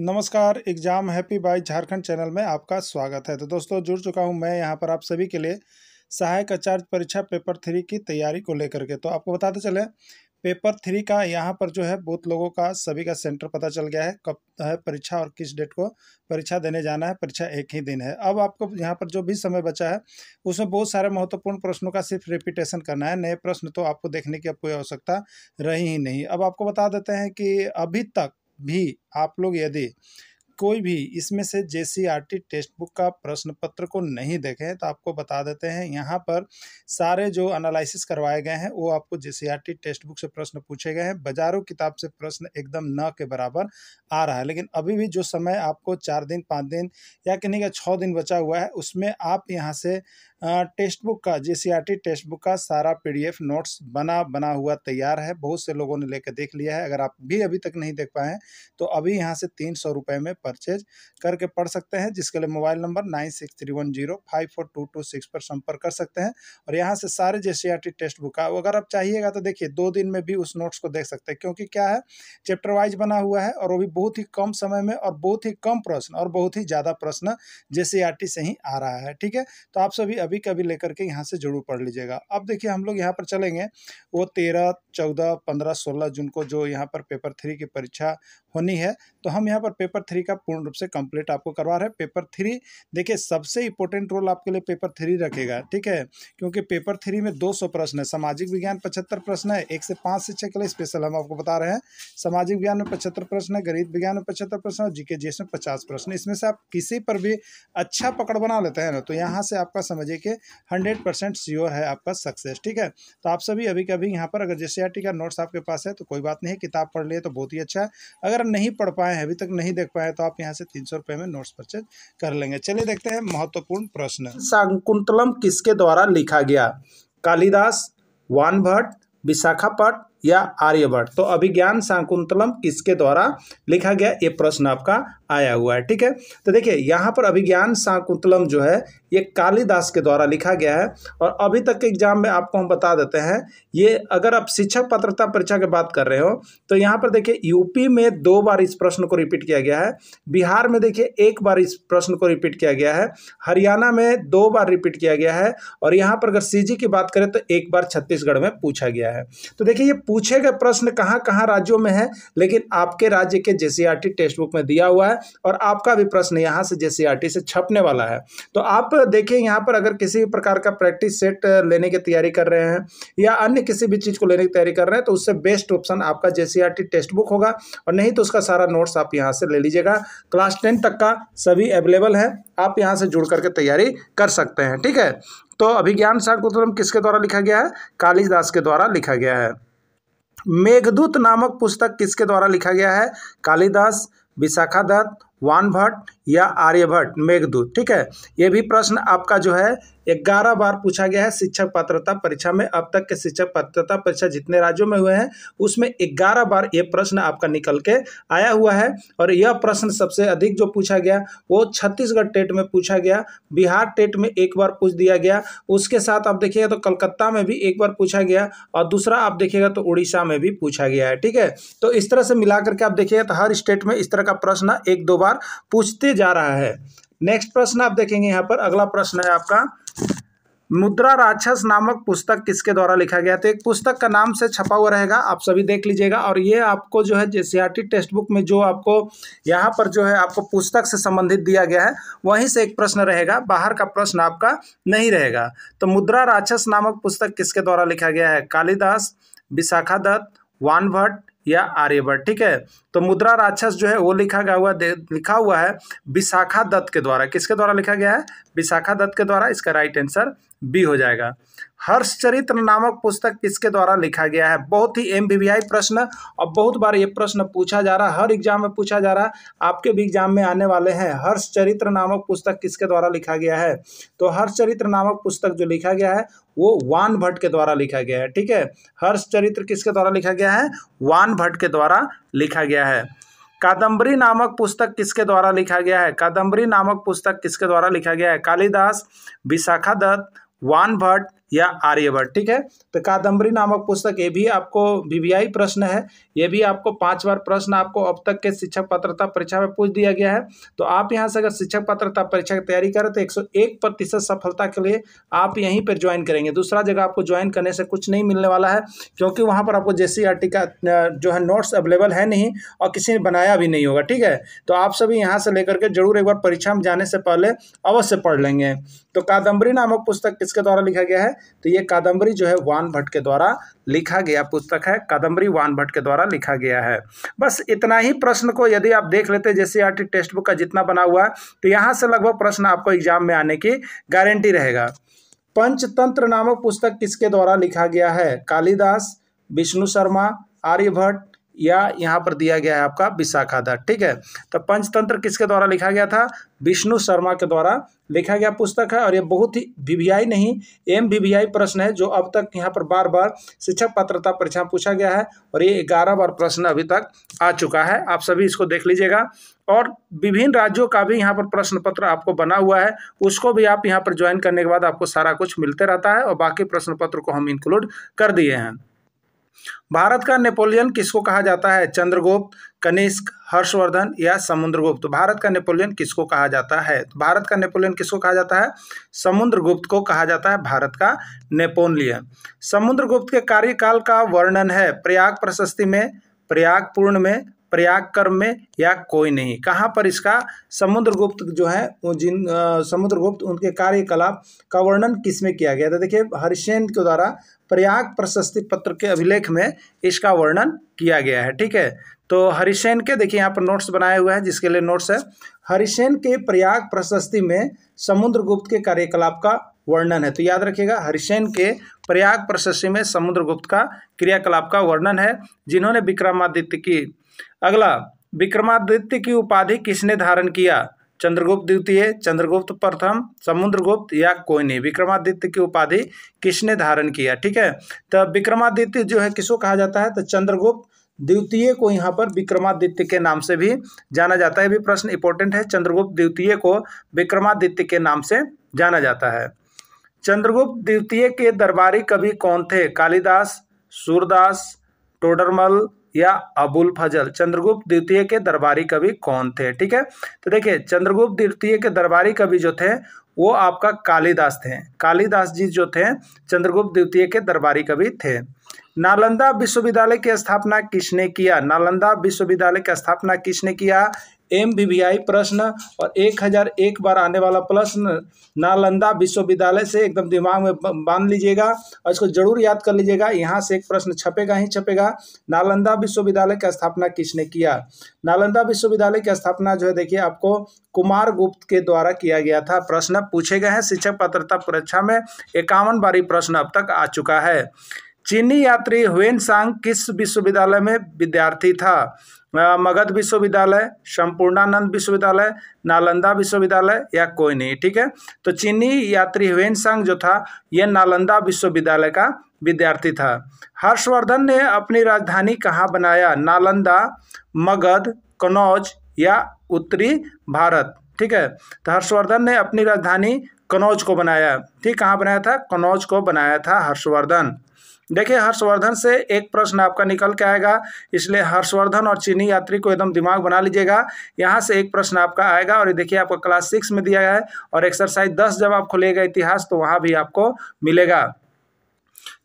नमस्कार exam happy by Jharkhand channel में आपका स्वागत है तो दोस्तों जुड़ चुका हूं मैं यहां पर आप सभी के लिए सहायक आचार्य परीक्षा पेपर थ्री की तैयारी को लेकर के तो आपको बताते चले पेपर थ्री का यहाँ पर जो है बहुत लोगों का सभी का सेंटर पता चल गया है कब है परीक्षा और किस डेट को परीक्षा देने जाना है परीक्षा एक ही दिन है अब आपको यहाँ पर जो भी समय बचा है उसमें बहुत सारे महत्वपूर्ण प्रश्नों का सिर्फ रिपीटेशन करना है नए प्रश्न तो आपको देखने की अब कोई आवश्यकता रही ही नहीं अब आपको बता देते हैं कि अभी तक भी आप लोग यदि कोई भी इसमें से J C R T text book का प्रश्न पत्र को नहीं देखें तो आपको बता देते हैं यहाँ पर सारे जो एनालिसिस करवाए गए हैं वो आपको J C R T text book से प्रश्न पूछे गए हैं बाजारों किताब से प्रश्न एकदम न के बराबर आ रहा है लेकिन अभी भी जो समय आपको चार दिन पाँच दिन या कहीं का छः दिन बचा हुआ है उसमें आप यहाँ से टेक्स्ट बुक का जे सी टेक्स्ट बुक का सारा पीडीएफ नोट्स बना बना हुआ तैयार है बहुत से लोगों ने लेकर देख लिया है अगर आप भी अभी तक नहीं देख पाए हैं तो अभी यहाँ से तीन सौ रुपये में परचेज करके पढ़ सकते हैं जिसके लिए mobile number nine six three one zero five four two two six पर संपर्क कर सकते हैं और यहाँ से सारे जे सी टेक्स्ट बुक का अगर आप चाहिएगा तो देखिए दो दिन में भी उस नोट्स को देख सकते हैं क्योंकि क्या है चैप्टर वाइज बना हुआ है और वो भी बहुत ही कम समय में और बहुत ही कम प्रश्न और बहुत ही ज़्यादा प्रश्न जे से ही आ रहा है ठीक है तो आप सभी कभी कभी लेकर के यहाँ से ज़रूर पढ़ लीजिएगा अब देखिए हम लोग यहाँ पर चलेंगे वो तेरह चौदह पंद्रह सोलह जून को जो यहाँ पर पेपर थ्री की परीक्षा होनी है तो हम यहाँ पर पेपर थ्री का पूर्ण रूप से कंप्लीट आपको करवा रहे हैं पेपर थ्री देखिए सबसे इंपॉर्टेंट रोल आपके लिए पेपर थ्री रखेगा ठीक है क्योंकि पेपर थ्री में 200 प्रश्न है सामाजिक विज्ञान पचहत्तर प्रश्न है एक से पाँच शिक्षक के लिए स्पेशल हम आपको बता रहे हैं सामाजिक विज्ञान में पचहत्तर प्रश्न है गरीब विज्ञान में पचहत्तर प्रश्न और जीके जी में पचास प्रश्न इसमें से आप किसी पर भी अच्छा पकड़ बना लेते हैं ना तो यहाँ से आपका समझिए कि हंड्रेड परसेंट है आपका सक्सेस ठीक है तो आप सभी अभी कभी यहाँ पर अगर जे का नोट्स आपके पास है तो कोई बात नहीं किताब पढ़ लिए तो बहुत ही अच्छा है अगर अगर नहीं पढ़ पाए हैं अभी तक नहीं देख पाए तो आप यहाँ से तीन सौ रुपये में नोट्स परचेज कर लेंगे चलिए देखते हैं महत्वपूर्ण प्रश्न शाकुंतलम किसके द्वारा लिखा गया कालिदास वान भट्ट विशाखापट या आर्यभट्ट तो अभिज्ञान शांकुंतलम किसके द्वारा लिखा गया ये प्रश्न आपका आया हुआ है ठीक है तो देखिए यहाँ पर अभिज्ञान शांकुंतलम जो है ये कालिदास के द्वारा लिखा गया है और अभी तक के एग्जाम में आपको हम बता देते हैं ये अगर आप शिक्षक पात्रता परीक्षा की बात कर रहे हो तो यहाँ पर देखिए यूपी में दो बार इस प्रश्न को रिपीट किया गया है बिहार में देखिए एक बार इस प्रश्न को रिपीट किया गया है हरियाणा में दो बार रिपीट किया गया है और यहाँ पर अगर सी की बात करें तो एक बार छत्तीसगढ़ में पूछा गया है तो देखिए ये पूछे गए प्रश्न कहाँ कहाँ राज्यों में है लेकिन आपके राज्य के जे टेक्स्ट बुक में दिया हुआ है और आपका भी प्रश्न यहाँ से जे से छपने वाला है तो आप देखिए यहाँ पर अगर किसी भी प्रकार का प्रैक्टिस सेट लेने की तैयारी कर रहे हैं या अन्य किसी भी चीज़ को लेने की तैयारी कर रहे हैं तो उससे बेस्ट ऑप्शन आपका जे टेक्स्ट बुक होगा और नहीं तो उसका सारा नोट्स आप यहाँ से ले लीजिएगा क्लास टेन तक का सभी अवेलेबल है आप यहाँ से जुड़ करके तैयारी कर सकते हैं ठीक है तो अभिज्ञान सार गुतरम किसके द्वारा लिखा गया है कालिदास के द्वारा लिखा गया है मेघदूत नामक पुस्तक किसके द्वारा लिखा गया है कालिदास विशाखा दत्त वान भट्ट या आर्यभट्ट मेघदूत ठीक है ये भी प्रश्न आपका जो है ग्यारह बार पूछा गया है शिक्षक पात्रता परीक्षा में अब तक के शिक्षक पात्रता परीक्षा जितने राज्यों में हुए हैं उसमें ग्यारह बार ये प्रश्न आपका निकल के आया हुआ है और यह प्रश्न सबसे अधिक जो पूछा गया वो छत्तीसगढ़ टेट में पूछा गया बिहार टेट में एक बार पूछ दिया गया उसके साथ आप देखिएगा तो कलकत्ता में भी एक बार पूछा गया और दूसरा आप देखिएगा तो उड़ीसा में भी पूछा गया है ठीक है तो इस तरह से मिला करके आप देखिएगा तो हर स्टेट में इस तरह का प्रश्न एक दो बार पूछते जा रहा है नेक्स्ट प्रश्न आप देखेंगे यहाँ पर अगला प्रश्न है आपका मुद्रा राक्षस नामक पुस्तक किसके द्वारा लिखा गया तो एक पुस्तक का नाम से छपा हुआ रहेगा आप सभी देख लीजिएगा और ये आपको जो है जेसीआरटी टेक्स्ट बुक में जो आपको यहाँ पर जो है आपको पुस्तक से संबंधित दिया गया है वहीं से एक प्रश्न रहेगा बाहर का प्रश्न आपका नहीं रहेगा तो मुद्रा राक्षस नामक पुस्तक किसके द्वारा लिखा गया है कालिदास विशाखा दत्त वानभट्ट या आर्यभट्ट ठीक है तो मुद्रा राक्षस जो है वो लिखा गया हुआ लिखा हुआ है विशाखा दत्त के द्वारा किसके द्वारा लिखा गया है विशाखा दत्त के द्वारा इसका राइट आंसर बी हो जाएगा हर्षचरित्र नामक पुस्तक किसके द्वारा लिखा गया है बहुत ही एम प्रश्न और बहुत बार ये प्रश्न पूछा जा रहा है हर एग्जाम में पूछा जा रहा है आपके भी एग्जाम में आने वाले हैं हर्षचरित्र नामक पुस्तक किसके द्वारा लिखा गया है तो हर्षचरित्र नामक पुस्तक जो लिखा गया है वो वान भट्ट के द्वारा लिखा गया है ठीक है हर्षचरित्र किसके द्वारा लिखा गया है वान भट्ट के द्वारा लिखा गया है कादम्बरी नामक पुस्तक किसके द्वारा लिखा गया है कादम्बरी नामक पुस्तक किसके द्वारा लिखा गया है कालिदास विशाखा दत्त one bird या आर्यभट्ट ठीक है तो कादम्बरी नामक पुस्तक ये भी आपको वीवीआई प्रश्न है ये भी आपको पांच बार प्रश्न आपको अब तक के शिक्षक पात्रता परीक्षा में पूछ दिया गया है तो आप यहाँ से अगर शिक्षक पात्रता परीक्षा की तैयारी करें तो एक प्रतिशत सफलता के लिए आप यहीं पर ज्वाइन करेंगे दूसरा जगह आपको ज्वाइन करने से कुछ नहीं मिलने वाला है क्योंकि वहाँ पर आपको जैसी e का जो है नोट्स अवेलेबल है नहीं और किसी ने बनाया भी नहीं होगा ठीक है तो आप सभी यहाँ से लेकर के जरूर एक बार परीक्षा में जाने से पहले अवश्य पढ़ लेंगे तो कादम्बरी नामक पुस्तक किसके द्वारा लिखा गया है तो ये कादम्बरी जो है वान भट्ट के द्वारा लिखा गया पुस्तक है कादम्बरी वान भट्ट के द्वारा लिखा गया है बस इतना ही प्रश्न को यदि आप देख लेते हैं जैसे आर टेक्स्ट बुक का जितना बना हुआ है तो यहाँ से लगभग प्रश्न आपको एग्जाम में आने की गारंटी रहेगा पंचतंत्र नामक पुस्तक किसके द्वारा लिखा गया है कालिदास विष्णु शर्मा आर्यभट्ट या यहाँ पर दिया गया है आपका विशाखा था ठीक है तो पंचतंत्र किसके द्वारा लिखा गया था विष्णु शर्मा के द्वारा लिखा गया पुस्तक है और ये बहुत ही वीवीआई नहीं एम वीवीआई प्रश्न है जो अब तक यहाँ पर बार बार शिक्षक पात्रता परीक्षा पूछा गया है और ये ग्यारह बार प्रश्न अभी तक आ चुका है आप सभी इसको देख लीजिएगा और विभिन्न राज्यों का भी यहाँ पर प्रश्न पत्र आपको बना हुआ है उसको भी आप यहाँ पर ज्वाइन करने के बाद आपको सारा कुछ मिलते रहता है और बाकी प्रश्न पत्र को हम इंक्लूड कर दिए हैं भारत का नेपोलियन किसको कहा जाता है चंद्रगुप्त कनिष्क हर्षवर्धन या समुद्रगुप्त भारत का नेपोलियन किसको कहा जाता है तो भारत का नेपोलियन किसको कहा जाता है समुद्रगुप्त को कहा जाता है भारत का नेपोलियन समुद्रगुप्त के कार्यकाल का वर्णन है प्रयाग प्रशस्ति में प्रयाग पूर्ण में प्रयाग कर्म में या कोई नहीं कहाँ पर इसका समुद्रगुप्त जो है वो जिन समुद्रगुप्त उनके कार्यकलाप का वर्णन किस में किया गया था देखिए हरिशेन के द्वारा प्रयाग प्रशस्ति पत्र के अभिलेख में इसका वर्णन किया गया है ठीक है तो हरिशेन के देखिए यहाँ पर नोट्स बनाए हुए हैं जिसके लिए नोट्स है हरिशेन के प्रयाग प्रशस्ति में समुद्रगुप्त के कार्यकलाप का वर्णन है तो याद रखिएगा हरिशेन के प्रयाग प्रशस्ति में समुद्रगुप्त का क्रियाकलाप का वर्णन है जिन्होंने विक्रमादित्य की अगला विक्रमादित्य की उपाधि किसने धारण किया चंद्रगुप्त द्वितीय चंद्रगुप्त प्रथम समुद्रगुप्त या कोई नहीं विक्रमादित्य की उपाधि किसने धारण किया ठीक है तो विक्रमादित्य जो है किसको कहा जाता है तो चंद्रगुप्त द्वितीय को यहाँ पर विक्रमादित्य के नाम से भी जाना जाता है भी प्रश्न इंपॉर्टेंट है चंद्रगुप्त द्वितीय को विक्रमादित्य के नाम से जाना जाता है चंद्रगुप्त द्वितीय के दरबारी कवि कौन थे कालिदास सूरदास टोडरमल या अबुल फजल चंद्रगुप्त द्वितीय के दरबारी कवि कौन थे ठीक है तो देखिए चंद्रगुप्त द्वितीय के दरबारी कवि जो थे वो आपका कालिदास थे कालिदास जी जो थे चंद्रगुप्त द्वितीय के दरबारी कवि थे नालंदा विश्वविद्यालय की स्थापना किसने किया नालंदा विश्वविद्यालय की स्थापना किसने किया एम प्रश्न और एक हज़ार एक बार आने वाला प्रश्न नालंदा विश्वविद्यालय से एकदम दिमाग में बांध लीजिएगा और इसको जरूर याद कर लीजिएगा यहाँ से एक प्रश्न छपेगा ही छपेगा नालंदा विश्वविद्यालय की स्थापना किसने किया नालंदा विश्वविद्यालय की स्थापना जो है देखिए आपको कुमार गुप्त के द्वारा किया गया था प्रश्न पूछे गए हैं शिक्षक पात्रता परीक्षा में इक्यावन बारी प्रश्न अब तक आ चुका है चीनी यात्री हुएन सांग किस विश्वविद्यालय में विद्यार्थी था मगध विश्वविद्यालय संपूर्णानंद विश्वविद्यालय नालंदा विश्वविद्यालय या कोई नहीं ठीक है तो चीनी यात्री हुएन सांग जो था यह नालंदा विश्वविद्यालय का विद्यार्थी था हर्षवर्धन ने अपनी राजधानी कहाँ बनाया नालंदा मगध कनौज या उत्तरी भारत ठीक है तो हर्षवर्धन ने अपनी राजधानी कनौज को बनाया ठीक कहाँ बनाया था कनौज को बनाया था हर्षवर्धन देखिए हर्षवर्धन से एक प्रश्न आपका निकल के आएगा इसलिए हर्षवर्धन और चीनी यात्री को एकदम दिमाग बना लीजिएगा यहाँ से एक प्रश्न आपका आएगा और ये देखिए आपको क्लास सिक्स में दिया गया है और एक्सरसाइज दस जब आप खुलेगा इतिहास तो वहाँ भी आपको मिलेगा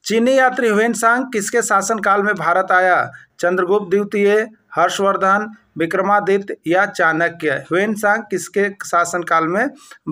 चीनी यात्री ह्वेन सांग किसके शासनकाल में भारत आया चंद्रगुप्त द्वितीय हर्षवर्धन विक्रमादित्य या चाणक्य ह्वेन सांग किसके शासनकाल में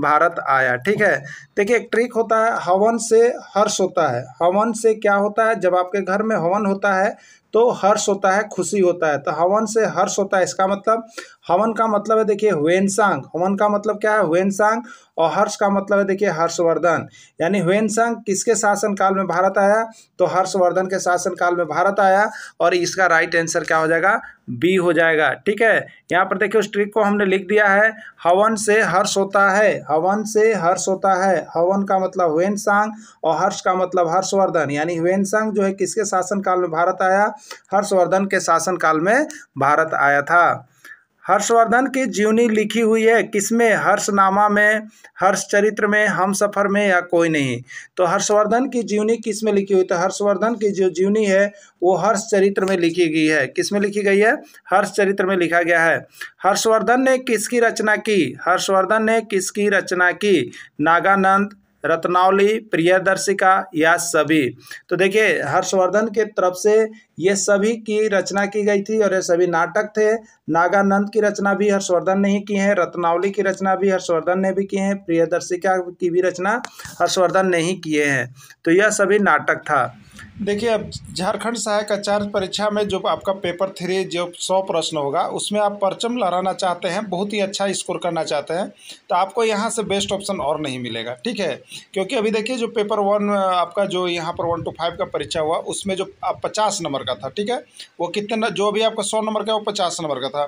भारत आया ठीक है देखिए एक ट्रिक होता है हवन से हर्ष होता है हवन से क्या होता है जब आपके घर में हवन होता है तो हर्ष होता है खुशी होता है तो हवन से हर्ष होता है इसका मतलब हवन का मतलब है देखिए हुएनसांग हवन का मतलब क्या है हुएनसांग और हर्ष का मतलब है देखिए हर्षवर्धन यानी हुएनसांग किसके शासनकाल में भारत आया तो हर्षवर्धन के शासनकाल में भारत आया और इसका राइट आंसर क्या हो जाएगा बी हो जाएगा ठीक है यहाँ पर देखिए उस ट्रिक को हमने लिख दिया है हवन से हर्ष होता है हवन से हर्ष होता है हवन का मतलब हुएनसांग और हर्ष का मतलब हर्षवर्धन यानी हुएनसांग जो है किसके शासनकाल में भारत आया हर्षवर्धन के शासनकाल में भारत आया था हर्षवर्धन की जीवनी लिखी हुई है किसमें हर्षनामा में हर्ष चरित्र में हम सफ़र में या कोई नहीं तो हर्षवर्धन की जीवनी किस में लिखी हुई तो हर्षवर्धन की जो जीवनी है वो हर्ष चरित्र में लिखी गई है किसमें लिखी गई है हर्ष चरित्र में लिखा गया है हर्षवर्धन ने किसकी रचना की हर्षवर्धन ने किसकी रचना की नागानंद रत्नावली प्रियदर्शिका या सभी तो देखिए हर्षवर्धन के तरफ से ये सभी की रचना की गई थी और ये सभी नाटक थे नागानंद की रचना भी हर्षवर्धन ने ही की है रत्नावली की रचना भी हर्षवर्धन ने भी की है प्रियदर्शिका की भी रचना हर्षवर्धन ने ही किए हैं तो यह सभी नाटक था देखिए अब झारखंड सहायक आचार्य परीक्षा में जो आपका पेपर थ्री जो सौ प्रश्न होगा उसमें आप परचम लहराना चाहते हैं बहुत ही अच्छा स्कोर करना चाहते हैं तो आपको यहाँ से बेस्ट ऑप्शन और नहीं मिलेगा ठीक है क्योंकि अभी देखिए जो पेपर वन आपका जो यहाँ पर वन टू फाइव का परीक्षा हुआ उसमें जो आप पचास नंबर का का था ठीक है वो कितने जो भी आपका सौ नंबर का वो पचास नंबर का था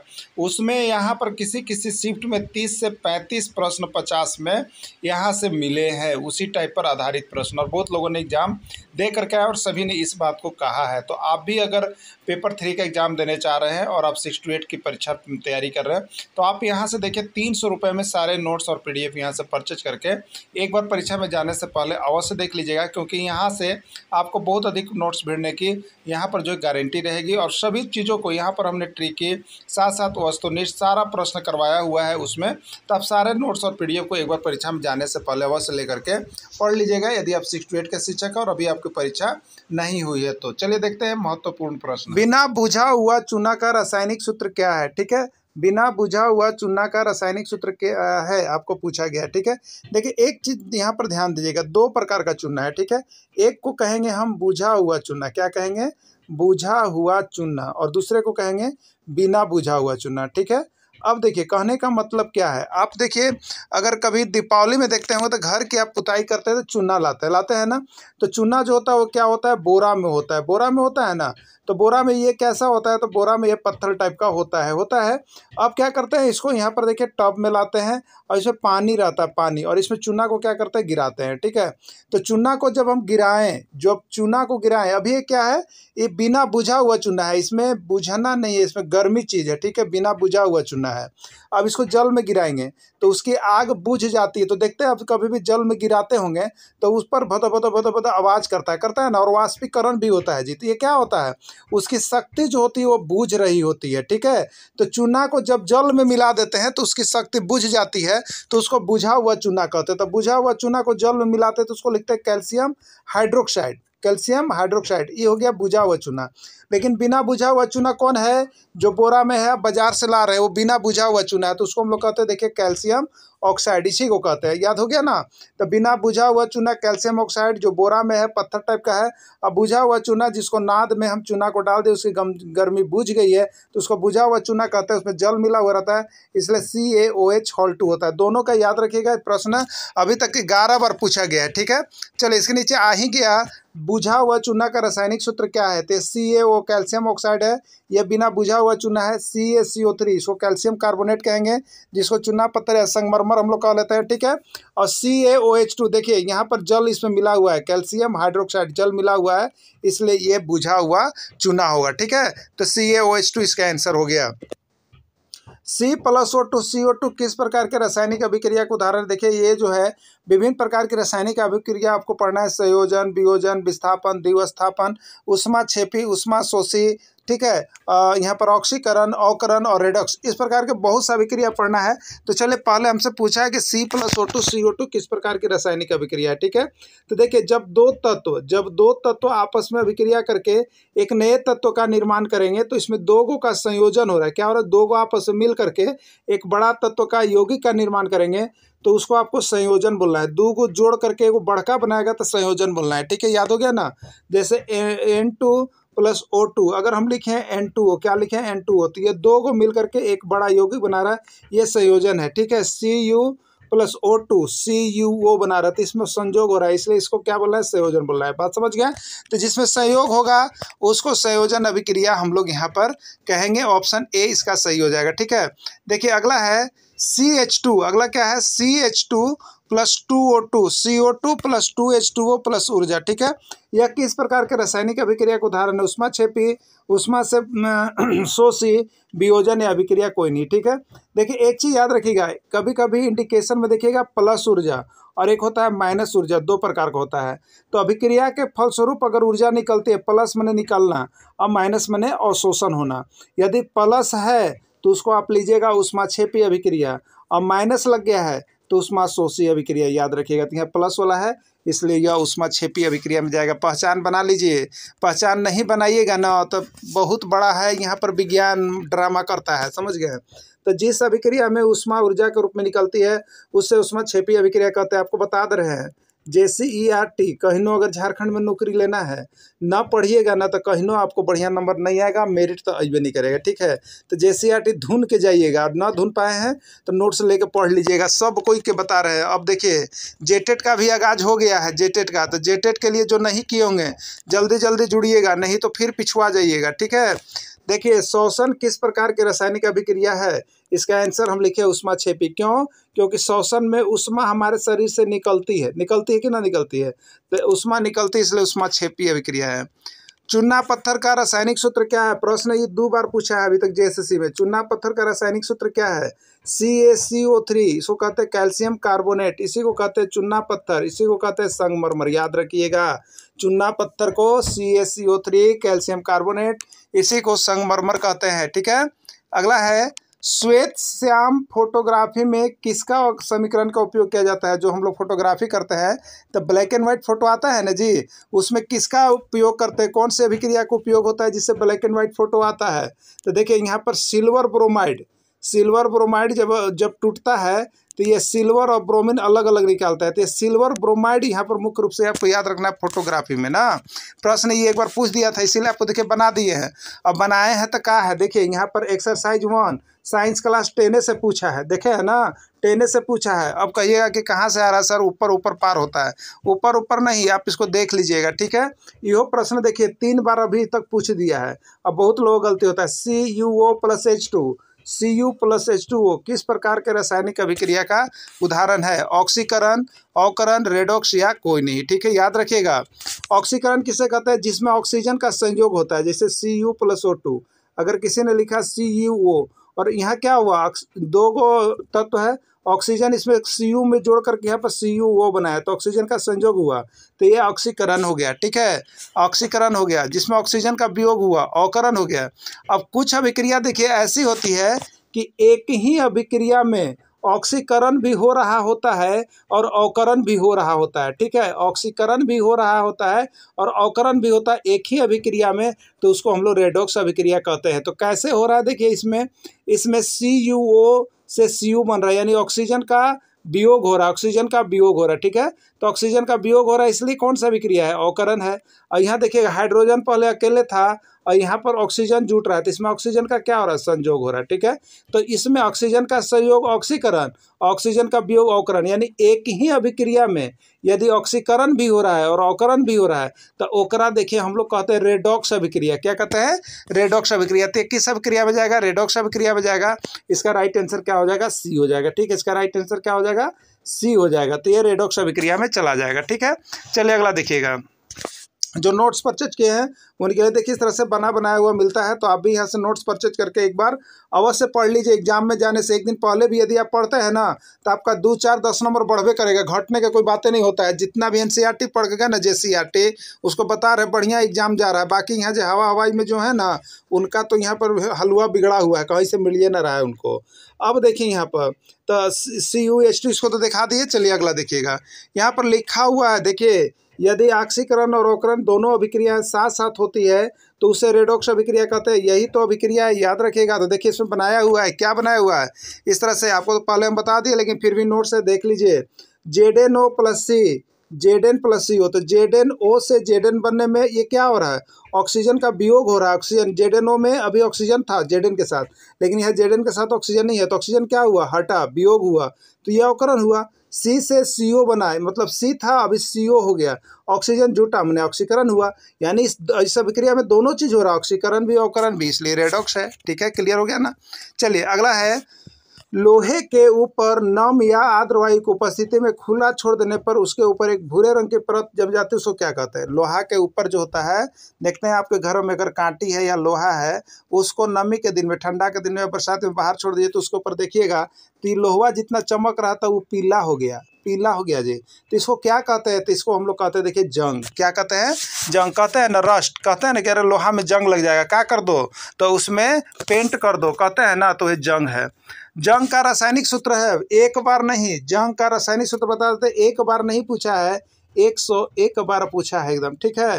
उसमें यहाँ पर किसी किसी शिफ्ट में तीस से पैंतीस प्रश्न पचास में यहाँ से मिले हैं उसी टाइप पर आधारित प्रश्न और बहुत लोगों ने एग्ज़ाम दे करके आया और सभी ने इस बात को कहा है तो आप भी अगर पेपर थ्री का एग्ज़ाम देने चाह रहे हैं और आप सिक्स टू एट की परीक्षा तैयारी कर रहे हैं तो आप यहाँ से देखिए तीन सौ रुपये में सारे नोट्स और पी डी एफ यहाँ से परचेज करके एक बार परीक्षा में जाने से पहले अवश्य देख लीजिएगा क्योंकि यहाँ से आपको बहुत अधिक नोट्स भिड़ने की यहाँ पर जो गारंटी रहेगी और सभी चीज़ों को यहाँ पर हमने ट्री के साथ साथ वस्तुनिष्ठ सारा प्रश्न करवाया हुआ है उसमें तो आप सारे नोट्स और पी को एक बार परीक्षा में जाने से पहले अवश्य लेकर के पढ़ लीजिएगा यदि आप सिक्स टू एट के शिक्षक और अभी आपकी परीक्षा नहीं हुई है तो चलिए देखते हैं महत्वपूर्ण प्रश्न बिना बुझा हुआ चूना का रासायनिक सूत्र क्या है ठीक है बिना बुझा हुआ चूना का रासायनिक सूत्र के है आपको पूछा गया ठीक है देखिए एक चीज यहाँ पर ध्यान दीजिएगा दो प्रकार का चूना है ठीक है एक को कहेंगे हम बुझा हुआ चूना क्या कहेंगे बूझा हुआ चुनना और दूसरे को कहेंगे बिना बूझा हुआ चुना ठीक है अब देखिए कहने का मतलब क्या है आप देखिए अगर कभी दीपावली में देखते होंगे तो घर की आप पुताई करते हैं तो चूना लाते हैं लाते हैं ना तो चूना जो होता है वो क्या होता है बोरा में होता है बोरा में होता है ना तो बोरा में ये कैसा होता है तो बोरा में ये पत्थर टाइप का होता है होता है अब क्या करते हैं इसको यहाँ पर देखिए टब में लाते हैं और इसमें पानी रहता है पानी और इसमें चूना को क्या करते हैं गिराते हैं ठीक है तो चूना को जब हम गिराएं जो चूना को गिराएं अभी ये क्या है ये बिना बुझा हुआ चूना है इसमें बुझना नहीं है इसमें गर्मी चीज़ है ठीक है बिना बुझा हुआ चूना है है अब इसको जल में गिराएंगे तो उसकी आग बुझ जाती है तो देखते हैं अब कभी भी जल में गिराते होंगे तो उस पर भदो भदो भदो भदो आवाज़ करता है करता है ना और वाष्पीकरण भी होता है जी तो ये क्या होता है उसकी शक्ति जो होती है वो बूझ रही होती है ठीक है तो चूना को जब जल में मिला देते हैं तो उसकी शक्ति बुझ जाती है तो उसको बुझा हुआ चूना कहते हैं तो बुझा हुआ चूना को जल में मिलाते हैं तो उसको लिखते हैं कैल्शियम हाइड्रोक्साइड कैल्शियम हाइड्रोक्साइड ये हो गया बुझा हुआ चूना लेकिन बिना बुझा हुआ चूना कौन है जो बोरा में है बाजार से ला रहे हैं वो बिना बुझा हुआ चूना है तो उसको हम लोग कहते हैं देखिए कैल्शियम ऑक्साइड इसी को कहते हैं याद हो गया ना तो बिना बुझा हुआ चूना कैल्शियम ऑक्साइड जो बोरा में है पत्थर टाइप का है अब बुझा हुआ चूना जिसको नाद में हम चूना को डाल दें उसकी गम गर्मी बुझ गई है तो उसको बुझा हुआ चूना कहते हैं उसमें जल मिला हुआ रहता है इसलिए C A O H whole two होता है दोनों का याद रखिएगा प्रश्न अभी तक की ग्यारह बार पूछा गया है ठीक है चलिए इसके नीचे आ ही गया बुझा हुआ चूना का रासायनिक सूत्र क्या है तो C A O calcium oxide है यह बिना बुझा हुआ चूना है C A C O three इसको कैल्शियम कार्बोनेट कहेंगे जिसको चूना पत्थर या संगमरमर नंबर हम लोग कह लेते हैं ठीक है और सी ए ओ एच टू देखिए यहाँ पर जल इसमें मिला हुआ है कैल्शियम हाइड्रोक्साइड जल मिला हुआ है इसलिए ये बुझा हुआ चुना होगा ठीक है तो C A O H two इसका आंसर हो गया C plus O two C O two किस प्रकार के रासायनिक अभिक्रिया का उदाहरण देखिए ये जो है विभिन्न प्रकार की रासायनिक अभिक्रिया आपको पढ़ना है संयोजन वियोजन विस्थापन द्विवस्थापन उष्मा छेपी उष्मा शोषी ठीक है यहाँ पर ऑक्सीकरण औकरण और रेडक्स इस प्रकार के बहुत सा अभिक्रिया पढ़ना है तो चले पहले हमसे पूछा है कि C plus O two C O two किस प्रकार की रासायनिक अभिक्रिया है ठीक है तो देखिए जब दो तत्व जब दो तत्व आपस में अभिक्रिया करके एक नए तत्व का निर्माण करेंगे तो इसमें दो गो का संयोजन हो रहा है क्या हो रहा है दो गो आपस में मिल करके एक बड़ा तत्व का यौगिक का निर्माण करेंगे तो उसको आपको संयोजन बोलना है दो गो जोड़ करके एक बड़का बनाएगा तो संयोजन बोलना है ठीक है याद हो गया ना जैसे N two plus O two अगर हम लिखें एन टू ओ क्या लिखें एन टू ओ तो ये दो को मिल करके एक बड़ा यौगिक बना रहा है ये संयोजन है ठीक है C U plus O two C U O बना रहा था तो इसमें संयोग हो रहा है इसलिए इसको क्या बोल रहा है संयोजन बोल रहा है बात समझ गए तो जिसमें संयोग होगा उसको संयोजन अभिक्रिया हम लोग यहाँ पर कहेंगे ऑप्शन ए इसका सही हो जाएगा ठीक है देखिए अगला है सी एच टू अगला क्या है C H two plus two O two C O two plus two H two O plus ऊर्जा ठीक है यह किस प्रकार के रासायनिक अभिक्रिया का उदाहरण है उष्मा छे पी उष्मा से सो सी वियोजन या अभिक्रिया कोई नहीं ठीक है देखिए एक चीज़ याद रखिएगा कभी कभी इंडिकेशन में देखिएगा प्लस ऊर्जा और एक होता है माइनस ऊर्जा दो प्रकार का होता है तो अभिक्रिया के फलस्वरूप अगर ऊर्जा निकलती है प्लस मैंने निकलना और माइनस मैंने अवशोषण होना यदि प्लस है तो उसको आप लीजिएगा उष्मा छेपी अभिक्रिया और माइनस लग गया है तो उष्मा शोषी अभिक्रिया याद रखिएगा तो यहाँ प्लस वाला है इसलिए यह उष्मा छेपी अभिक्रिया में जाएगा पहचान बना लीजिए पहचान नहीं बनाइएगा ना तो बहुत बड़ा है यहाँ पर विज्ञान ड्रामा करता है समझ गए तो जिस अभिक्रिया में उष्मा ऊर्जा के रूप में निकलती है उससे उष्मा छेपी अभिक्रिया कहते हैं आपको बता दे रहे हैं जैसे ई आर टी कहीं अगर झारखंड में नौकरी लेना है ना पढ़िएगा ना तो कहीं आपको बढ़िया नंबर नहीं आएगा मेरिट तो अजबे नहीं करेगा ठीक है तो जैसे सी आर टी धुन के जाइएगा और ना धुन पाए हैं तो नोट्स लेके पढ़ लीजिएगा सब कोई के बता रहे हैं अब देखिए जेटेट e का भी आगाज हो गया है जेटेट e का तो जेटेट e के लिए जो नहीं किए होंगे जल्दी जल्दी जुड़िएगा नहीं तो फिर पिछुआ जाइएगा ठीक है देखिए शोषण किस प्रकार के रासायनिक अभिक्रिया है इसका आंसर हम लिखे उष्मा छेपी क्यों क्योंकि श्वसन में उष्मा हमारे शरीर से निकलती है निकलती है कि ना निकलती है तो उष्मा निकलती है इसलिए उष्मा छेपी अभिक्रिया है चूना पत्थर का रासायनिक सूत्र क्या है प्रश्न ये दो बार पूछा है अभी तक जेएसएससी में चूना पत्थर का रासायनिक सूत्र क्या है C A C O three इसको कहते हैं कैल्शियम कार्बोनेट इसी को कहते हैं चूना पत्थर इसी को कहते हैं संगमरमर याद रखिएगा चूना पत्थर को C A C O three calcium carbonate इसी को संगमरमर कहते हैं ठीक है अगला है श्वेत श्याम फोटोग्राफी में किसका समीकरण का उपयोग किया जाता है जो हम लोग फोटोग्राफी करते हैं तो ब्लैक एंड व्हाइट फोटो आता है ना जी उसमें किसका उपयोग करते हैं कौन से अभिक्रिया का उपयोग होता है जिससे ब्लैक एंड व्हाइट फोटो आता है तो देखिए यहाँ पर सिल्वर ब्रोमाइड सिल्वर ब्रोमाइड जब जब टूटता है तो ये सिल्वर और ब्रोमिन अलग अलग निकालता है तो सिल्वर ब्रोमाइड यहाँ पर मुख्य रूप से आपको याद रखना है फोटोग्राफी में ना प्रश्न ये एक बार पूछ दिया था इसीलिए आपको देखिए बना दिए हैं अब बनाए हैं तो क्या है देखिए यहाँ पर exercise one science class ten से पूछा है देखे है ना टेने से पूछा है अब कहिएगा कि कहाँ से आ रहा है सर ऊपर ऊपर पार होता है ऊपर ऊपर नहीं आप इसको देख लीजिएगा ठीक है यह प्रश्न देखिए तीन बार अभी तक पूछ दिया है अब बहुत लोग गलती होता है C U O plus H two C U plus H two O किस प्रकार के रासायनिक अभिक्रिया का उदाहरण है ऑक्सीकरण ऑकरण रेडॉक्स या कोई नहीं ठीक है याद रखिएगा ऑक्सीकरण किसे कहते हैं जिसमें ऑक्सीजन का संयोग होता है जैसे C U plus O two अगर किसी ने लिखा सी यू ओ और यहाँ क्या हुआ दो गो तत्व है ऑक्सीजन इसमें सी यू में जोड़ करके यहाँ पर सी यू ओ बनाया तो ऑक्सीजन का संयोग हुआ तो ये ऑक्सीकरण हो गया ठीक है ऑक्सीकरण हो गया जिसमें ऑक्सीजन का वियोग हुआ औकरण हो गया अब कुछ अभिक्रिया देखिए ऐसी होती है कि एक ही अभिक्रिया में ऑक्सीकरण भी हो रहा होता है और अवकरण भी हो रहा होता है ठीक है ऑक्सीकरण भी हो रहा होता है और अवकरण भी होता है एक ही अभिक्रिया में तो उसको हम लोग रेडोक्स अभिक्रिया कहते हैं तो कैसे हो रहा है देखिए इसमें इसमें सी यू ओ से सी यू बन रहा है यानी ऑक्सीजन का वियोग हो रहा है ऑक्सीजन का वियोग हो रहा है ठीक है तो ऑक्सीजन का वियोग हो रहा है इसलिए कौन सा विक्रिया है अवकरण है और यहाँ देखिएगा हाइड्रोजन पहले अकेले था और यहाँ पर ऑक्सीजन जुट रहा है तो इसमें ऑक्सीजन का क्या हो रहा है संयोग हो रहा है ठीक है तो इसमें ऑक्सीजन का संयोग ऑक्सीकरण ऑक्सीजन का वियोग अवकरण यानी एक ही अभिक्रिया में यदि ऑक्सीकरण भी हो रहा है और अवकरण भी हो रहा है तो ओकरा देखिए हम लोग कहते हैं रेडॉक्स अभिक्रिया क्या कहते हैं रेडॉक्स अभिक्रिया तो किस अभिक्रिया में जाएगा रेडॉक्स अभिक्रिया में जाएगा इसका राइट आंसर क्या हो जाएगा सी हो जाएगा ठीक है इसका राइट आंसर क्या हो जाएगा सी हो जाएगा तो ये रेडॉक्स अभिक्रिया में चला जाएगा ठीक है चलिए अगला देखिएगा जो नोट्स परचेज किए हैं उनके लिए देखिए इस तरह से बना बनाया हुआ मिलता है तो आप भी यहाँ से नोट्स परचेज करके एक बार अवश्य पढ़ लीजिए एग्जाम में जाने से एक दिन पहले भी यदि आप पढ़ते हैं ना तो आपका दो चार दस नंबर बढ़वे करेगा घटने का कोई बातें नहीं होता है जितना भी एन पढ़ टी गए ना जे उसको बता रहे बढ़िया एग्जाम जा रहा है बाकी यहाँ जो हवा हवाई में जो है ना उनका तो यहाँ पर हलवा बिगड़ा हुआ है कहीं से मिलिए ना रहा है उनको अब देखिए यहाँ पर तो सी यू एस टी उसको तो दिखा दिए चलिए अगला देखिएगा यहाँ पर लिखा हुआ है देखिए यदि ऑक्सीकरण और ओकरण दोनों अभिक्रियाएं साथ साथ होती है तो उसे रेडोक्स अभिक्रिया कहते हैं यही तो अभिक्रिया है याद रखिएगा तो देखिए इसमें बनाया हुआ है क्या बनाया हुआ है इस तरह से आपको तो पहले हम बता दिए लेकिन फिर भी नोट से देख लीजिए Z N O plus C Z N plus C हो तो जेडेन ओ से जेडेन बनने में ये क्या हो रहा है ऑक्सीजन का वियोग हो रहा है ऑक्सीजन जेडेन ओ में अभी ऑक्सीजन था जेडेन के साथ लेकिन यह जेडेन के साथ ऑक्सीजन नहीं है तो ऑक्सीजन क्या हुआ हटा वियोग हुआ तो यह अवकरण हुआ सी से सी ओ बनाए मतलब सी था अभी सी ओ हो गया ऑक्सीजन जुटा मैंने ऑक्सीकरण हुआ यानी इस, इस अभिक्रिया में दोनों चीज़ हो रहा है ऑक्सीकरण भी अवकरण भी इसलिए रेडॉक्स है ठीक है क्लियर हो गया ना चलिए अगला है लोहे के ऊपर नम या आद्रवायु की उपस्थिति में खुला छोड़ देने पर उसके ऊपर एक भूरे रंग की परत जब जाती है उसको क्या कहते हैं लोहा के ऊपर जो होता है देखते हैं आपके घरों में अगर कांटी है या लोहा है उसको नमी के दिन में ठंडा के दिन में बरसात में बाहर छोड़ दीजिए तो उसके ऊपर देखिएगा तो ये लोहा जितना चमक रहा था वो पीला हो गया पीला हो गया जी तो इसको क्या कहते हैं तो इसको हम लोग कहते हैं देखिए जंग क्या कहते हैं जंग कहते हैं ना रस्ट कहते हैं ना कि अरे लोहा में जंग लग जाएगा क्या कर दो तो उसमें पेंट कर दो कहते हैं ना तो ये जंग है जंग का रासायनिक सूत्र है एक बार नहीं जंग का रासायनिक सूत्र बता देते एक बार नहीं पूछा है एक सौ एक बार पूछा है एकदम ठीक है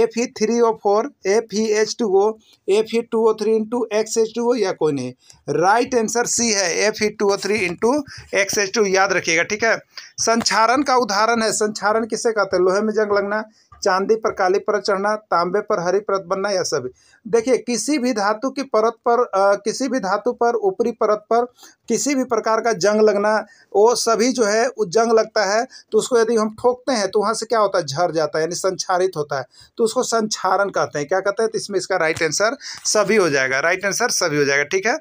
F e three O four F e H two O F e two O three into X H two O या कोई नहीं राइट आंसर सी है F e two O three into X H two याद रखिएगा ठीक है संचारण का उदाहरण है संचारण किसे कहते हैं लोहे में जंग लगना चांदी पर काली परत चढ़ना तांबे पर हरी परत बनना या सभी देखिए किसी भी धातु की परत पर आ, किसी भी धातु पर ऊपरी परत पर किसी भी प्रकार का जंग लगना वो सभी जो है वो जंग लगता है तो उसको यदि हम ठोकते हैं तो वहाँ से क्या होता है झर जाता है यानी संचारित होता है तो उसको संचारण कहते हैं क्या कहते हैं तो इसमें इसका राइट आंसर सभी हो जाएगा राइट आंसर सभी हो जाएगा ठीक है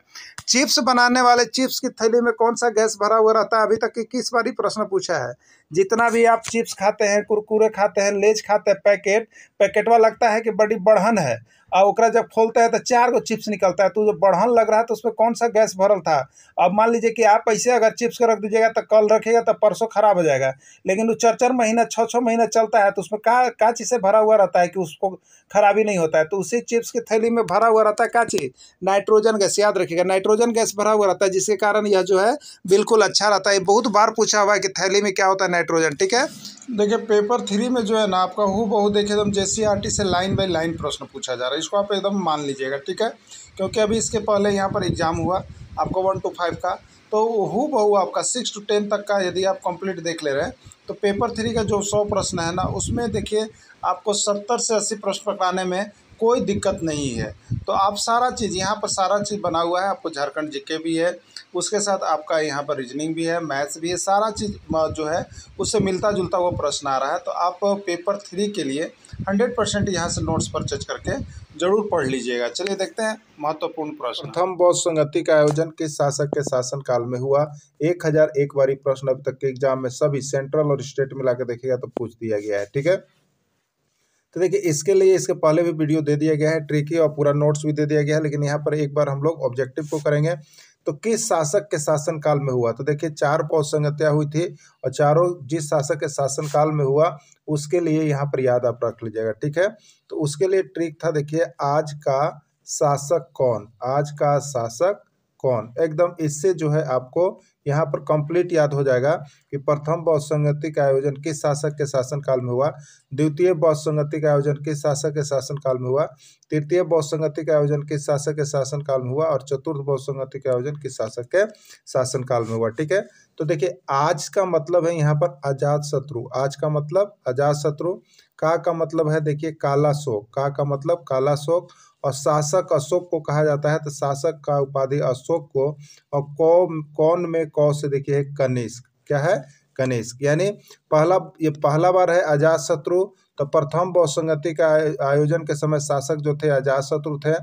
चिप्स बनाने वाले चिप्स की थैली में कौन सा गैस भरा हुआ रहता है अभी तक किस बार ही प्रश्न पूछा है जितना भी आप चिप्स खाते हैं कुरकुरे खाते हैं लेज खाते हैं पैकेट पैकेटवा लगता है कि बड़ी बढ़न है और जब खोलते हैं तो चार गो चिप्स निकलता है तो जो बढ़न लग रहा है तो उसमें कौन सा गैस भरल था अब मान लीजिए कि आप पैसे अगर चिप्स का रख दीजिएगा तो कल रखेगा तो परसों खराब हो जाएगा लेकिन वो चार चार महीना छः छः महीना चलता है तो उसमें का का चीज़ से भरा हुआ रहता है कि उसको खराबी नहीं होता है तो उसी चिप्स की थैली में भरा हुआ रहता है का चीज़ नाइट्रोजन गैस याद रखिएगा नाइट्रोजन गैस भरा हुआ रहता है जिसके कारण यह जो है बिल्कुल अच्छा रहता है बहुत बार पूछा हुआ है कि थैली में क्या होता है नाइट्रोजन ठीक है देखिए पेपर थ्री में जो है ना आपका हु बहु देखिए एकदम जे से लाइन बाई लाइन प्रश्न पूछा जा रहा है इसको आप एकदम मान लीजिएगा ठीक है क्योंकि अभी इसके पहले यहाँ पर एग्ज़ाम हुआ आपको वन टू फाइव का तो हु बहु आपका सिक्स टू टेन तक का यदि आप कंप्लीट देख ले रहे हैं तो पेपर थ्री का जो सौ प्रश्न है ना उसमें देखिए आपको सत्तर से अस्सी प्रश्न पकड़ाने में कोई दिक्कत नहीं है तो आप सारा चीज़ यहाँ पर सारा चीज़ बना हुआ है आपको झारखंड जी भी है उसके साथ आपका यहाँ पर रीजनिंग भी है मैथ्स भी है सारा चीज़ जो है उससे मिलता जुलता वो प्रश्न आ रहा है तो आप पेपर थ्री के लिए हंड्रेड परसेंट यहाँ से नोट्स परचेज करके जरूर पढ़ लीजिएगा चलिए देखते हैं महत्वपूर्ण प्रश्न प्रथम बौद्ध संगति का आयोजन किस शासक के शासन काल में हुआ एक हजार एक बारी प्रश्न अब तक के एग्जाम में सभी सेंट्रल और स्टेट में ला देखेगा तो पूछ दिया गया है ठीक है तो देखिए इसके लिए इसके पहले भी वीडियो दे दिया गया है ट्रिकी और पूरा नोट्स भी दे दिया गया है लेकिन यहाँ पर एक बार हम लोग ऑब्जेक्टिव को करेंगे तो किस शासक के शासनकाल में हुआ तो देखिए चार पौध संहत्या हुई थी और चारों जिस शासक के शासनकाल में हुआ उसके लिए यहाँ पर याद आप रख लीजिएगा ठीक है तो उसके लिए ट्रिक था देखिए आज का शासक कौन आज का शासक कौन एकदम इससे जो है आपको यहाँ पर कंप्लीट याद हो जाएगा कि प्रथम बौद्ध संगति का आयोजन किस शासक के शासनकाल में हुआ द्वितीय बौद्ध संगति का आयोजन किस शासक के शासनकाल में हुआ तृतीय बौद्ध संगति का आयोजन किस शासक के शासनकाल में हुआ और चतुर्थ बौद्ध संगति का आयोजन किस शासक के शासनकाल में हुआ ठीक है तो देखिए आज का मतलब है यहाँ पर अजात शत्रु आज का मतलब अजात शत्रु का का मतलब है देखिए काला शोक का का मतलब काला शोक और शासक अशोक को कहा जाता है तो शासक का उपाधि अशोक को और कौ कौन में कौ से देखिए कनिष्क क्या है कनिष्क यानी पहला ये पहला बार है अजात शत्रु तो प्रथम बहुसंगति का आयोजन के समय शासक जो थे अजात शत्रु थे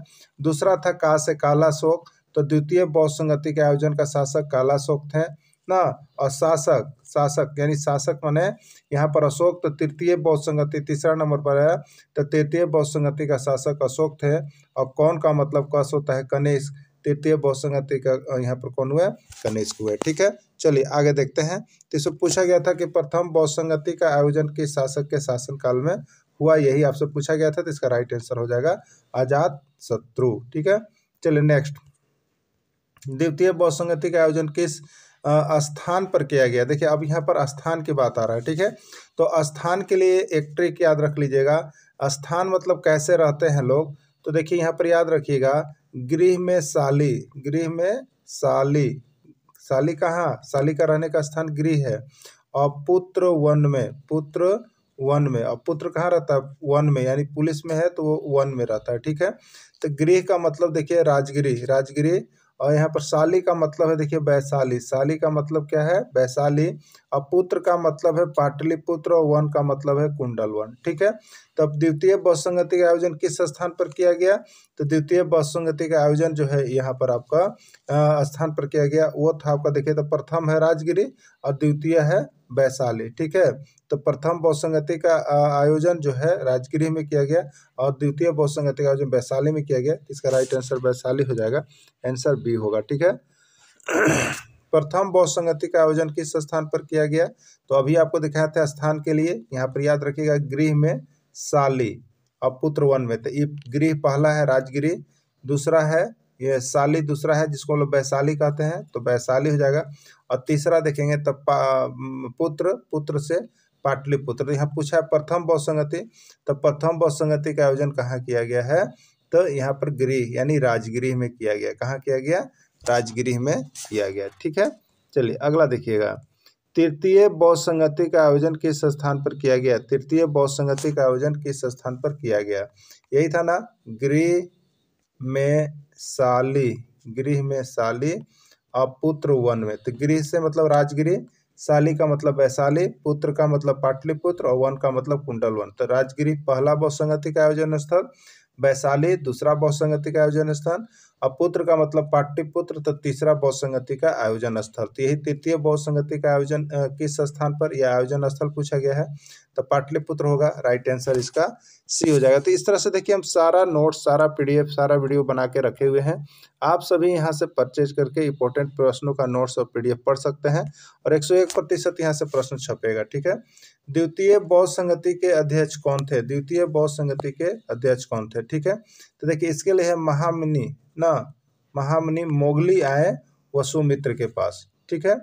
दूसरा था का से काला शोक तो द्वितीय बहुसंगति के आयोजन का शासक काला शोक थे ना और शासक शासक यानी शासक माने यहाँ पर अशोक तो तृतीय बौद्ध संगति तीसरा नंबर पर है तो तृतीय बौद्ध संगति का शासक अशोक थे और कौन का मतलब कस होता है कनिष्क तृतीय बौद्ध संगति का यहाँ पर कौन हुआ कनिष्क हुए ठीक है चलिए आगे देखते हैं तो इसमें पूछा गया था कि प्रथम बौद्ध संगति का आयोजन किस शासक के शासनकाल में हुआ यही आपसे पूछा गया था तो इसका राइट आंसर हो जाएगा आजाद शत्रु ठीक है चलिए नेक्स्ट द्वितीय बौद्ध संगति का आयोजन किस स्थान पर किया गया देखिए अब यहाँ पर स्थान की बात आ रहा है ठीक है तो स्थान के लिए एक ट्रिक याद रख लीजिएगा स्थान मतलब कैसे रहते हैं लोग तो देखिए यहाँ पर याद रखिएगा गृह में साली गृह में साली साली कहाँ साली का रहने का स्थान गृह है और पुत्र वन में पुत्र वन में अब पुत्र कहाँ रहता है वन में यानी पुलिस में है तो वो वन में रहता है ठीक है तो गृह का मतलब देखिए राजगृह राजगृह और यहाँ पर साली का मतलब है देखिए वैशाली साली का मतलब क्या है वैशाली अपुत्र का मतलब है पाटलिपुत्र और वन का मतलब है कुंडल वन ठीक है तब द्वितीय बहुसंगति का आयोजन किस स्थान पर किया गया तो द्वितीय बहुसंगति का आयोजन जो है यहाँ पर आपका स्थान पर किया गया वो था आपका देखिए तो प्रथम है राजगिरी और द्वितीय है वैशाली ठीक है तो प्रथम बहुसंगति का आयोजन जो है राजगिरी में किया गया और द्वितीय बहुसंगति का आयोजन वैशाली में किया गया इसका राइट आंसर वैशाली हो जाएगा आंसर बी होगा ठीक है प्रथम बौद्ध संगति का आयोजन किस स्थान पर किया गया तो अभी आपको दिखाया था स्थान के लिए यहाँ पर याद रखिएगा गृह में साली और पुत्र वन में तो ये गृह पहला है राजगिरी दूसरा है ये साली दूसरा है जिसको हम लोग वैशाली कहते हैं तो वैशाली हो जाएगा और तीसरा देखेंगे तो पुत्र पुत्र से पाटलिपुत्र तो यहाँ पूछा है प्रथम बौद्ध संगति तो प्रथम बौद्ध संगति का आयोजन कहाँ किया गया है तो यहाँ पर गृह यानी राजगृह में किया गया कहाँ किया गया राजगृह में किया गया ठीक है चलिए अगला देखिएगा तृतीय बौद्ध संगति का आयोजन किस स्थान पर किया गया तृतीय बौद्ध संगति का आयोजन किस स्थान पर किया गया यही था ना गृह में साली गृह में साली और पुत्र वन में तो गृह से मतलब राजगृह साली का मतलब वैशाली पुत्र का मतलब पाटलिपुत्र और वन का मतलब कुंडल वन तो राजगिरी पहला बौद्ध संगति का आयोजन स्थल वैशाली दूसरा बहुसंगति संगति का आयोजन स्थान और पुत्र का मतलब पाटलिपुत्र तो तीसरा बहुसंगति का आयोजन स्थल तो यही तृतीय बहुसंगति का आयोजन किस स्थान पर यह आयोजन स्थल पूछा गया है तो पाटलिपुत्र होगा राइट आंसर इसका सी हो जाएगा तो इस तरह से देखिए हम सारा नोट सारा पीडीएफ सारा वीडियो बना के रखे हुए हैं आप सभी यहाँ से परचेज करके इंपॉर्टेंट प्रश्नों का नोट्स और पीडीएफ पढ़ सकते हैं और एक सौ एक प्रतिशत यहाँ से प्रश्न छपेगा ठीक है द्वितीय बौद्ध संगति के अध्यक्ष कौन थे द्वितीय बौद्ध संगति के अध्यक्ष कौन थे ठीक है तो देखिए इसके लिए है महामुनि न महामिनी मोगली आए वसुमित्र के पास ठीक है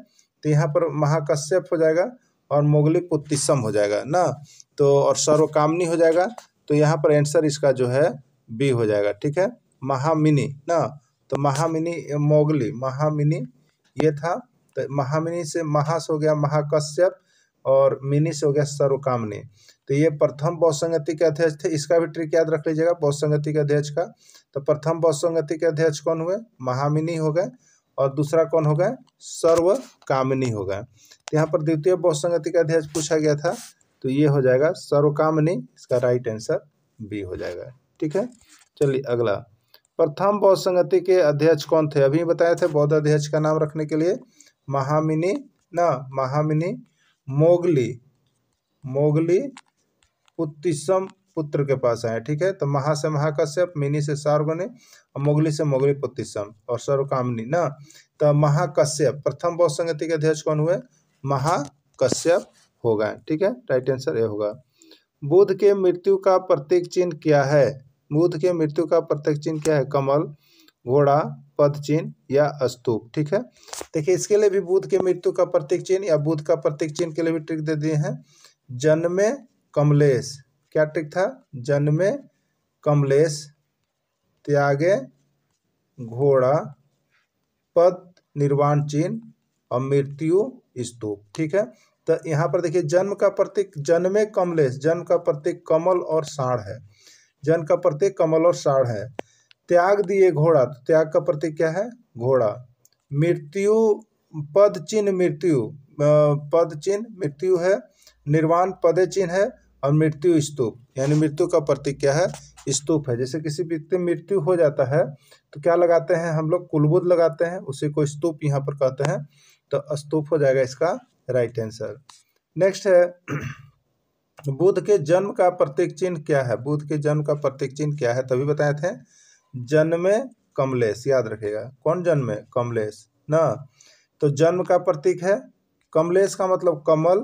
तो यहाँ पर महाकश्यप हो जाएगा और मोगली पुतिसम हो जाएगा ना तो और सर्वकामनी हो जाएगा तो यहाँ पर आंसर इसका जो है बी हो जाएगा ठीक है महामिनी ना तो महामिनी मोगली महामिनी ये था तो महामिनी से महास हो गया महाकश्यप और मिनिस हो गया सर्वकामनी तो ये प्रथम बहुसंगति के अध्यक्ष थे इसका भी ट्रिक याद रख लीजिएगा बहुसंगति के अध्यक्ष का तो प्रथम बहुसंगति के अध्यक्ष कौन हुए महामिनी हो गए और दूसरा कौन हो गए सर्वकामिनी हो गए तो यहाँ पर द्वितीय बहुसंगति का अध्यक्ष पूछा गया था तो ये हो जाएगा कामिनी इसका राइट आंसर बी हो जाएगा ठीक है चलिए अगला प्रथम बहुसंगति के अध्यक्ष कौन थे अभी बताए थे बौद्ध अध्यक्ष का नाम रखने के लिए महामिनी न महामिनी मोगली मोगली पुत्तिसम पुत्र के पास आए ठीक है तो महा से महाकश्यप मिनी से सार्वगणे और मोगली से मोगली पुत्तिसम और सर्वकामनी ना तो महाकश्यप प्रथम बौद्ध संगति के अध्यक्ष कौन हुए महाकश्यप हो गए ठीक है राइट आंसर ये होगा बुद्ध के मृत्यु का प्रत्येक चिन्ह क्या है बुद्ध के मृत्यु का प्रत्येक चिन्ह क्या है कमल घोड़ा पद चिन्ह या स्तूप ठीक है देखिए इसके लिए भी बुद्ध के मृत्यु का प्रतीक चिन्ह या बुद्ध का प्रतीक चिन्ह के लिए भी ट्रिक दे दिए हैं जन्मे कमलेश क्या ट्रिक था जन्मे कमलेश त्यागे घोड़ा पद निर्वाण चिन्ह और मृत्यु स्तूप ठीक है तो यहाँ पर देखिए जन्म का प्रतीक जन्मे कमलेश जन्म का प्रतीक कमल और साढ़ है जन्म का प्रतीक कमल और साढ़ है त्याग दिए घोड़ा तो त्याग का प्रतीक क्या है घोड़ा मृत्यु पद चिन्ह मृत्यु पद चिन्ह मृत्यु है निर्वाण पदे चिन्ह है और मृत्यु स्तूप यानी मृत्यु का प्रतीक क्या है स्तूप है जैसे किसी व्यक्ति मृत्यु हो जाता है तो क्या लगाते हैं हम लोग कुलबुद लगाते हैं उसी को स्तूप यहाँ पर कहते हैं तो स्तूप हो जाएगा इसका राइट आंसर नेक्स्ट है बुद्ध के जन्म का प्रतीक चिन्ह क्या है बुद्ध के जन्म का प्रतीक चिन्ह क्या है तभी बताए थे जन्मे कमलेश याद रखेगा कौन जन्मे कमलेश ना तो जन्म का प्रतीक है कमलेश का मतलब कमल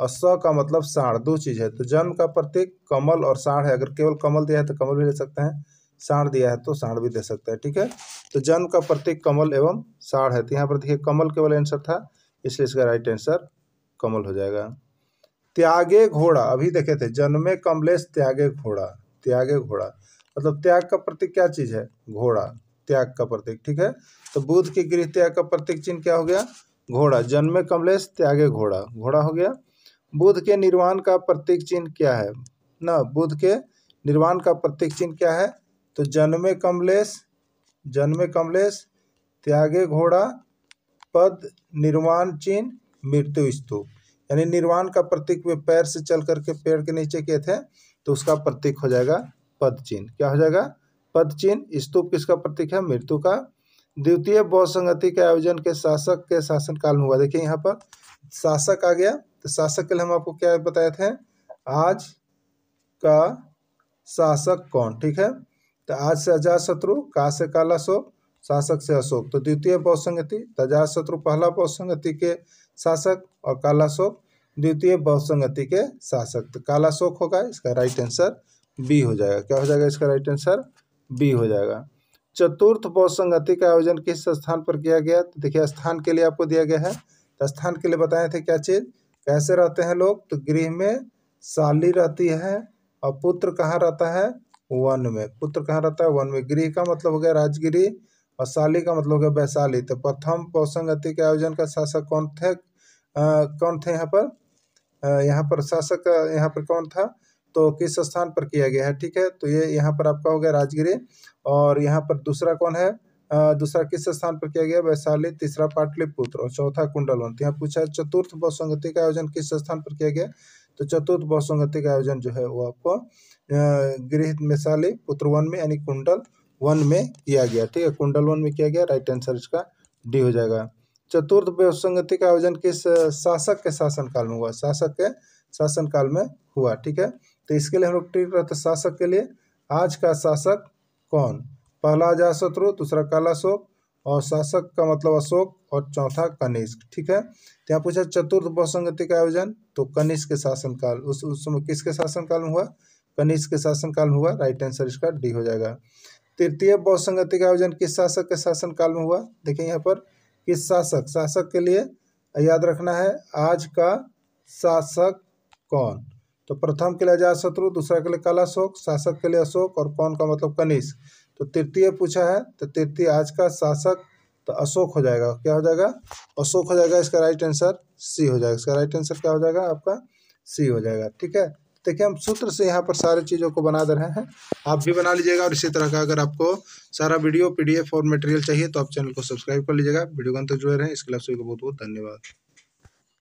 और स का मतलब साढ़ दो चीज़ है तो जन्म का प्रतीक कमल और साढ़ है अगर केवल कमल दिया है तो कमल भी ले सकते हैं साढ़ दिया है तो साढ़ भी दे सकते हैं ठीक है तो जन्म का प्रतीक कमल एवं साढ़ है तो यहाँ पर देखिए कमल केवल आंसर था इसलिए इसका राइट आंसर कमल हो जाएगा त्यागे घोड़ा अभी देखे थे जन्मे कमलेश त्यागे घोड़ा त्यागे घोड़ा मतलब त्याग का प्रतीक क्या चीज है घोड़ा त्याग का प्रतीक ठीक है तो बुध के गृह त्याग का प्रतीक चिन्ह क्या हो गया घोड़ा जन्मे कमलेश त्यागे घोड़ा घोड़ा हो गया बुध के निर्वाण का प्रतीक चिन्ह क्या है न बुध के निर्वाण का प्रतीक चिन्ह क्या है तो जन्मे कमलेश जन्मे कमलेश त्यागे घोड़ा पद निर्वाण चिन्ह मृत्यु स्तूप यानी निर्वाण का प्रतीक वे पैर से चल करके पेड़ के नीचे किए थे तो उसका प्रतीक हो जाएगा पद चिन्ह क्या हो जाएगा पद चिन्ह स्तूप किसका प्रतीक है मृत्यु का द्वितीय बौद्ध संगति के आयोजन के शासक के शासन काल में हुआ देखिए यहाँ पर शासक आ गया तो शासक के लिए हम आपको क्या बताए थे आज का शासक कौन ठीक है तो आज से अजात शत्रु का से काला शोक शासक से अशोक तो द्वितीय बौद्ध संगति तजात तो शत्रु पहला बौद्ध संगति के शासक और काला शोक द्वितीय बौद्ध संगति के शासक तो काला शोक होगा इसका राइट आंसर बी हो जाएगा क्या हो जाएगा इसका राइट आंसर बी हो जाएगा चतुर्थ बौद्ध संगति का आयोजन किस स्थान पर किया गया तो देखिए स्थान के लिए आपको दिया गया है तो स्थान के लिए बताए थे क्या चीज़ कैसे रहते हैं लोग तो गृह में साली रहती है और पुत्र कहाँ रहता है वन में पुत्र कहाँ रहता है वन में गृह का मतलब हो गया राजगिरी और साली का मतलब हो गया वैशाली तो प्रथम पौसंगति के आयोजन का शासक कौन थे आ, कौन थे यहाँ पर आ, यहाँ पर शासक यहाँ पर कौन था तो किस स्थान पर किया गया है ठीक है तो ये यहाँ पर आपका हो गया राजगिरी और यहाँ पर दूसरा कौन है दूसरा किस स्थान पर किया गया वैशाली तीसरा पाटलिपुत्र और चौथा कुंडलवंत यहाँ पूछा है चतुर्थ बहुसंगति का आयोजन किस स्थान पर किया गया तो चतुर्थ बहुसंगति का आयोजन जो है वो आपको गृह वैशाली पुत्र वन में यानी कुंडल वन में किया गया ठीक है कुंडल वन में किया गया राइट आंसर इसका डी हो जाएगा चतुर्थ व्यवसंगति का आयोजन किस शासक के शासनकाल में हुआ शासक के शासनकाल में हुआ ठीक है तो इसके लिए हम लोग ट्रिक रहते शासक के लिए आज का शासक कौन पहला अजाशत्रु दूसरा काला और शासक का मतलब अशोक और चौथा कनिष्क ठीक है तो यहाँ पूछा चतुर्थ बहुसंगति का आयोजन तो कनिष्क के शासनकाल उस उस समय किसके शासनकाल में हुआ कनिष्क के शासनकाल में हुआ राइट आंसर इसका डी हो जाएगा तृतीय बहुसंगति का आयोजन किस शासक के शासनकाल में हुआ देखिए यहाँ पर किस शासक शासक के लिए याद रखना है आज का शासक कौन तो प्रथम के लिए शत्रु दूसरा के लिए काला शोक शासक के लिए अशोक और कौन का मतलब कनिष्क तो तृतीय पूछा है तो तृतीय आज का शासक तो अशोक हो जाएगा क्या हो जाएगा अशोक हो जाएगा इसका राइट आंसर सी हो जाएगा इसका राइट आंसर क्या हो जाएगा आपका सी हो जाएगा ठीक है देखिए हम सूत्र से यहाँ पर सारे चीज़ों को बना दे रहे हैं आप भी बना लीजिएगा और इसी तरह का अगर आपको सारा वीडियो पीडीएफ और मटेरियल चाहिए तो आप चैनल को सब्सक्राइब कर लीजिएगा वीडियो के अंतर जुड़े रहें इसके लिए आप सभी को बहुत बहुत धन्यवाद